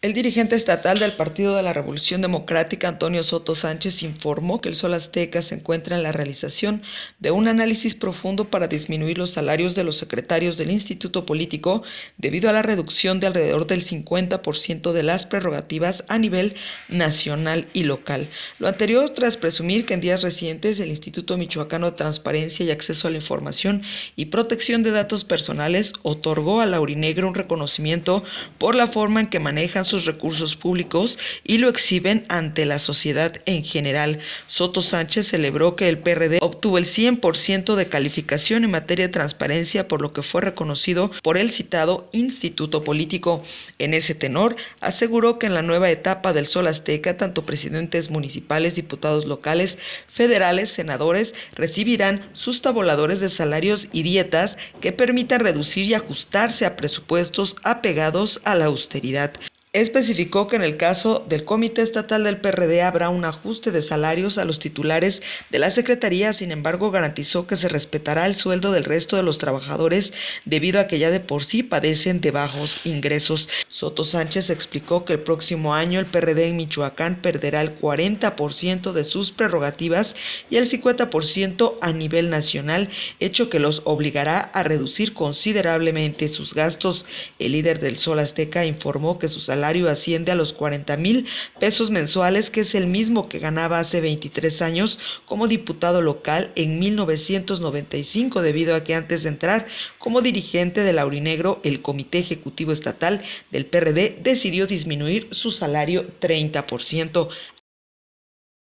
El dirigente estatal del Partido de la Revolución Democrática, Antonio Soto Sánchez, informó que el Sol Azteca se encuentra en la realización de un análisis profundo para disminuir los salarios de los secretarios del Instituto Político debido a la reducción de alrededor del 50% de las prerrogativas a nivel nacional y local. Lo anterior tras presumir que en días recientes el Instituto Michoacano de Transparencia y Acceso a la Información y Protección de Datos Personales otorgó a Laurinegro un reconocimiento por la forma en que manejan sus recursos públicos y lo exhiben ante la sociedad en general. Soto Sánchez celebró que el PRD obtuvo el 100% de calificación en materia de transparencia, por lo que fue reconocido por el citado Instituto Político. En ese tenor, aseguró que en la nueva etapa del Sol Azteca, tanto presidentes municipales, diputados locales, federales, senadores, recibirán sus tabuladores de salarios y dietas que permitan reducir y ajustarse a presupuestos apegados a la austeridad. Especificó que en el caso del Comité Estatal del PRD habrá un ajuste de salarios a los titulares de la Secretaría, sin embargo garantizó que se respetará el sueldo del resto de los trabajadores debido a que ya de por sí padecen de bajos ingresos. Soto Sánchez explicó que el próximo año el PRD en Michoacán perderá el 40% de sus prerrogativas y el 50% a nivel nacional, hecho que los obligará a reducir considerablemente sus gastos. El líder del Sol Azteca informó que sus salario asciende a los 40 mil pesos mensuales, que es el mismo que ganaba hace 23 años como diputado local en 1995, debido a que antes de entrar como dirigente de Laurinegro, el Comité Ejecutivo Estatal del PRD decidió disminuir su salario 30%